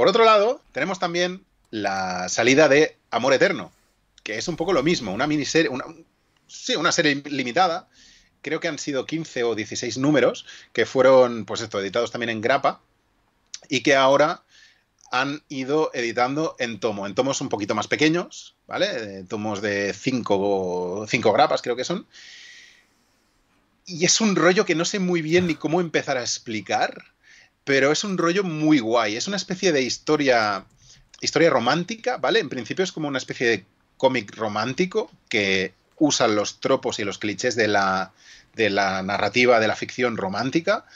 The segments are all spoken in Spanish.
Por otro lado, tenemos también la salida de Amor Eterno, que es un poco lo mismo, una miniserie, una, sí, una serie limitada. Creo que han sido 15 o 16 números que fueron, pues esto, editados también en grapa y que ahora han ido editando en tomo, en tomos un poquito más pequeños, ¿vale? Eh, tomos de 5 grapas creo que son. Y es un rollo que no sé muy bien ni cómo empezar a explicar, pero es un rollo muy guay. Es una especie de historia, historia romántica, ¿vale? En principio es como una especie de cómic romántico que usa los tropos y los clichés de la, de la narrativa de la ficción romántica.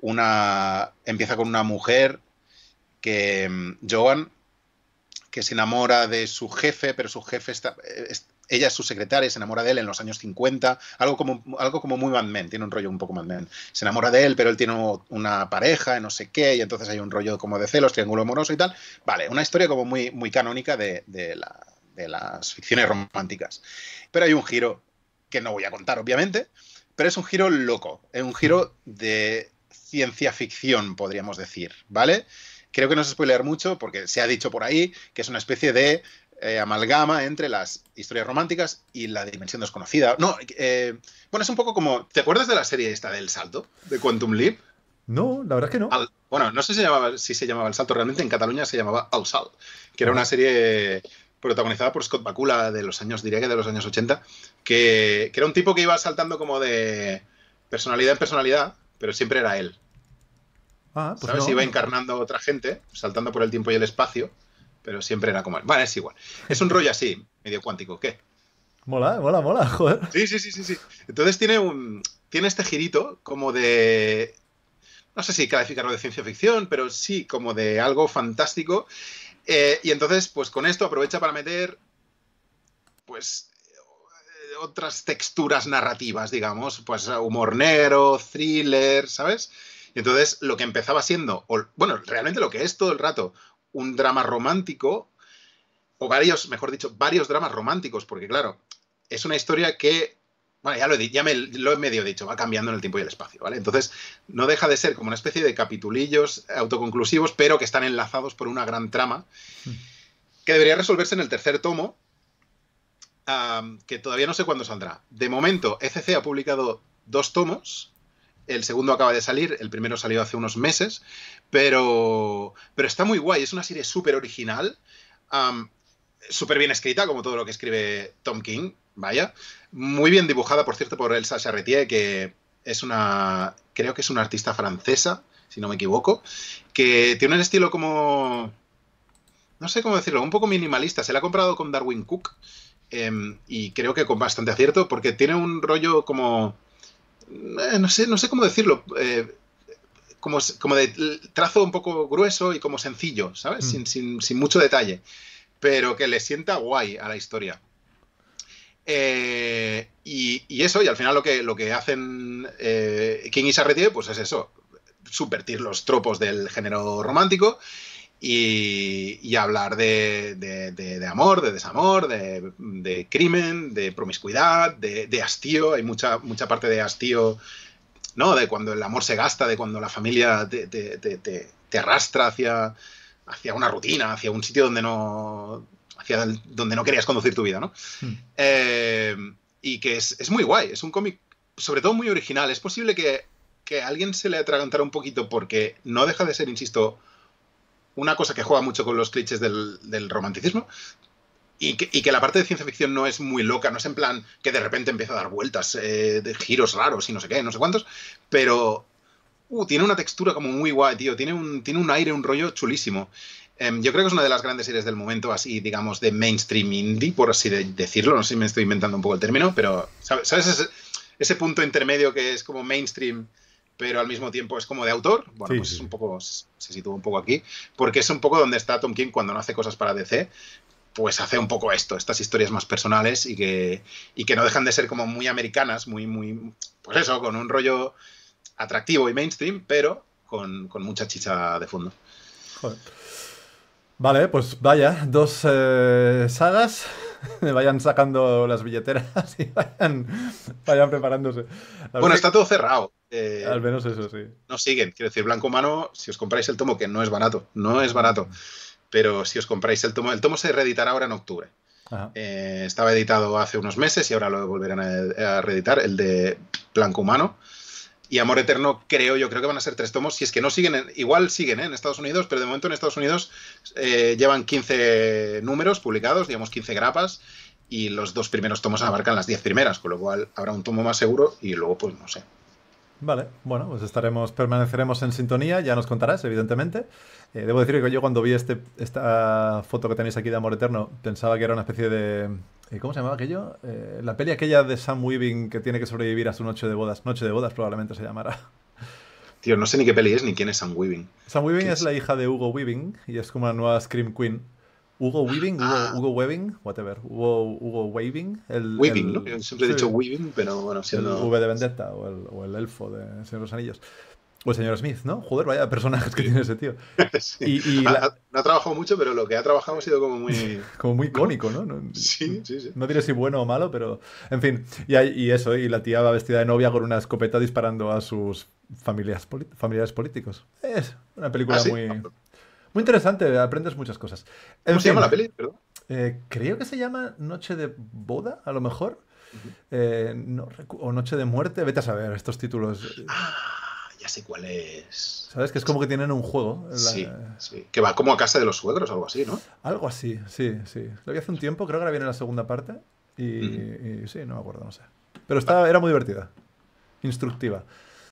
Una, empieza con una mujer que, mm, Joan, que se enamora de su jefe, pero su jefe está, eh, ella es su secretaria, se enamora de él en los años 50, algo como, algo como muy Mad tiene un rollo un poco Mad Se enamora de él, pero él tiene una pareja, no sé qué, y entonces hay un rollo como de celos, triángulo amoroso y tal. Vale, una historia como muy, muy canónica de, las ficciones románticas. Pero hay un giro que no voy a contar, obviamente, pero es un giro loco, es un giro de ciencia ficción, podríamos decir, ¿vale? Creo que no se puede leer mucho porque se ha dicho por ahí que es una especie de eh, amalgama entre las historias románticas y la dimensión desconocida. No, eh, bueno, es un poco como. ¿Te acuerdas de la serie esta del salto? De Quantum Leap. No, la verdad que no. bueno, no sé si se, llamaba, El Salto realmente, en Cataluña se llamaba Al Salt, que era una serie protagonizada por Scott Bakula de los años, diría que de los años 80, que, era un tipo que iba saltando como de personalidad en personalidad, pero siempre era él. Ah, pues ¿Sabes? Iba encarnando a otra gente, saltando por el tiempo y el espacio pero siempre era como Bueno, es igual. Es un rollo así, medio cuántico, ¿qué? Mola, mola, mola, joder. Sí, sí, sí, sí, sí. Entonces tiene un. Tiene este girito como de. No sé si calificarlo de ciencia ficción, pero sí, como de algo fantástico. Eh, y entonces, pues con esto aprovecha para meter. Pues. Eh, otras texturas narrativas, digamos. Pues humor negro, thriller, ¿sabes? Y entonces lo que empezaba siendo. bueno, realmente lo que es todo el rato un drama romántico, o varios, mejor dicho, varios dramas románticos, porque claro, es una historia que, bueno, ya lo he, ya me, lo he medio dicho, va cambiando en el tiempo y el espacio, ¿vale? Entonces, no deja de ser como una especie de capitulillos autoconclusivos, pero que están enlazados por una gran trama, que debería resolverse en el tercer tomo, que todavía no sé cuándo saldrá. De momento, ECC ha publicado dos tomos, el segundo acaba de salir, el primero salió hace unos meses, pero, pero está muy guay. Es una serie súper original, súper bien escrita, como todo lo que escribe Tom King, vaya. Muy bien dibujada, por cierto, por Elsa Charretier, que es una, creo que es una artista francesa, si no me equivoco, que tiene un estilo como, no sé cómo decirlo, un poco minimalista. Se la ha comprado con Darwin Cook em, y creo que con bastante acierto porque tiene un rollo como eh, no sé, no sé cómo decirlo, eh, como, como de trazo un poco grueso y como sencillo, ¿sabes? Mm. Sin, mucho detalle, pero que le sienta guay a la historia. Eh, y, eso, y al final lo que, lo que hacen King y Sarretier, pues es eso, subvertir los tropos del género romántico y, hablar de, amor, de desamor, de, crimen, de promiscuidad, de, hastío. Hay mucha, mucha parte de hastío, ¿no? De cuando el amor se gasta, de cuando la familia te, arrastra hacia, hacia una rutina, hacia un sitio donde no, hacia donde no querías conducir tu vida, ¿no? Hmm. Eh, y que es, muy guay, es un cómic sobre todo muy original. Es posible que, que a alguien se le atragantara un poquito porque no deja de ser, insisto, una cosa que juega mucho con los clichés del, romanticismo, y que, la parte de ciencia ficción no es muy loca, no es en plan que de repente empieza a dar vueltas, eh, de giros raros y no sé qué, no sé cuántos, pero uh, tiene una textura como muy guay, tío, tiene un, tiene un aire, un rollo chulísimo. Em, yo creo que es una de las grandes series del momento, así, digamos, de mainstream indie, por así decirlo, no sé si me estoy inventando un poco el término, pero ¿sabes, ese punto intermedio que es como mainstream? pero al mismo tiempo es como de autor. Bueno, pues es un poco, se sitúa un poco aquí, porque es un poco donde está Tom King cuando no hace cosas para DC, pues hace un poco esto, estas historias más personales y que, y que no dejan de ser como muy americanas, muy, muy, pues eso, con un rollo atractivo y mainstream, pero con, mucha chicha de fondo. Vale, pues vaya, dos eh, sagas vayan sacando las billeteras y vayan, preparándose. bueno, está todo cerrado. Eh, Al menos eso, sí. No siguen. Quiero decir, Blanco Humano, si os compráis el tomo, que no es barato, no es barato, pero si os compráis el tomo, el tomo se reeditará ahora en octubre. Eh, estaba editado hace unos meses y ahora lo volverán a, a reeditar, el de Blanco Humano y Amor Eterno, creo yo, creo que van a ser tres tomos. Si es que no siguen, igual siguen ¿eh? en Estados Unidos, pero de momento en Estados Unidos eh, llevan 15 números publicados, digamos 15 grapas, y los dos primeros tomos abarcan las 10 primeras, con lo cual habrá un tomo más seguro y luego, pues no sé, Vale, bueno, pues estaremos, permaneceremos en sintonía, ya nos contarás, evidentemente. Eh, debo decir que yo cuando vi este, esta foto que tenéis aquí de Amor Eterno, pensaba que era una especie de... Eh, ¿Cómo se llamaba aquello? Eh, la peli aquella de Sam Weaving que tiene que sobrevivir a su noche de bodas. Noche de bodas probablemente se llamará Tío, no sé ni qué peli es ni quién es Sam Weaving. Sam Weaving es, la hija de Hugo Weaving y es como la nueva Scream Queen. Hugo Weaving, Hugo, ah. whatever, Hugo, Hugo Weaving. El, Weaving, ¿no? siempre he dicho Weaving, pero bueno, siendo... El V de Vendetta o el, elfo de Señor de los Anillos. O el señor Smith, ¿no? Joder, vaya personajes que tiene ese tío. Sí. Y, no ha trabajado mucho, pero lo que ha trabajado ha sido como muy... como muy icónico, ¿no? Sí, sí, sí. No diré si bueno o malo, pero... En fin, y, hay, y eso, y la tía va vestida de novia con una escopeta disparando a sus familias, familiares políticos. Es una película ¿Ah, muy... Ah, pues muy interesante, aprendes muchas cosas. ¿Cómo se llama la peli? Eh, creo que se llama Noche de Boda, a lo mejor. Eh, o Noche de Muerte. Vete a saber estos títulos. Ah, ya sé cuál es. ¿Sabes? Que es como que tienen un juego. Sí, sí. Que va como a casa de los suegros, algo así, ¿no? Algo así, sí, sí. Lo vi hace un tiempo, creo que ahora viene la segunda parte. Y, sí, no me acuerdo, no sé. Pero estaba, era muy divertida. Instructiva.